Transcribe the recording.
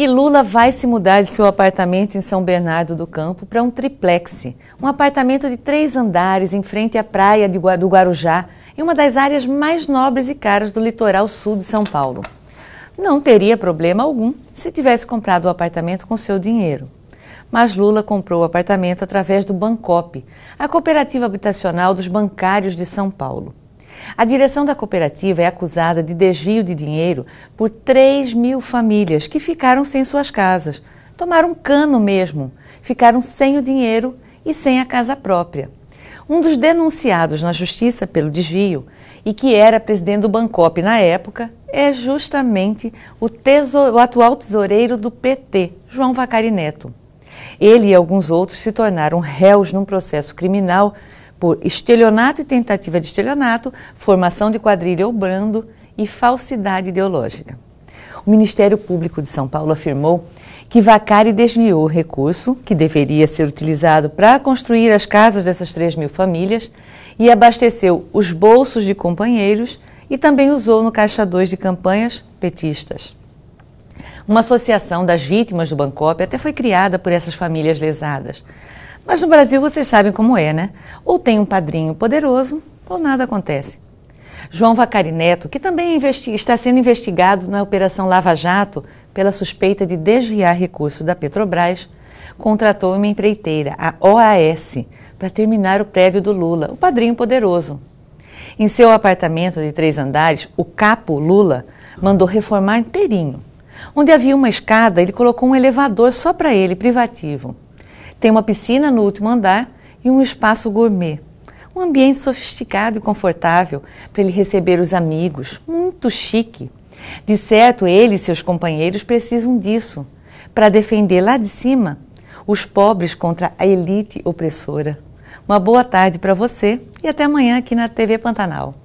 E Lula vai se mudar de seu apartamento em São Bernardo do Campo para um triplex, um apartamento de três andares em frente à praia do Guarujá, em uma das áreas mais nobres e caras do litoral sul de São Paulo. Não teria problema algum se tivesse comprado o apartamento com seu dinheiro. Mas Lula comprou o apartamento através do Bancop, a cooperativa habitacional dos bancários de São Paulo. A direção da cooperativa é acusada de desvio de dinheiro por 3 mil famílias que ficaram sem suas casas, tomaram cano mesmo, ficaram sem o dinheiro e sem a casa própria. Um dos denunciados na justiça pelo desvio e que era presidente do Bancop na época é justamente o, tesouro, o atual tesoureiro do PT, João Vacari Neto. Ele e alguns outros se tornaram réus num processo criminal por estelionato e tentativa de estelionato, formação de quadrilha ou brando e falsidade ideológica. O Ministério Público de São Paulo afirmou que Vacari desviou o recurso que deveria ser utilizado para construir as casas dessas 3 mil famílias e abasteceu os bolsos de companheiros e também usou no caixa 2 de campanhas petistas. Uma associação das vítimas do Bancop até foi criada por essas famílias lesadas. Mas no Brasil vocês sabem como é, né? Ou tem um padrinho poderoso, ou nada acontece. João Vacari Neto, que também está sendo investigado na Operação Lava Jato pela suspeita de desviar recursos da Petrobras, contratou uma empreiteira, a OAS, para terminar o prédio do Lula, o padrinho poderoso. Em seu apartamento de três andares, o capo Lula mandou reformar inteirinho. Onde havia uma escada, ele colocou um elevador só para ele, privativo. Tem uma piscina no último andar e um espaço gourmet. Um ambiente sofisticado e confortável para ele receber os amigos, muito chique. De certo, ele e seus companheiros precisam disso para defender lá de cima os pobres contra a elite opressora. Uma boa tarde para você e até amanhã aqui na TV Pantanal.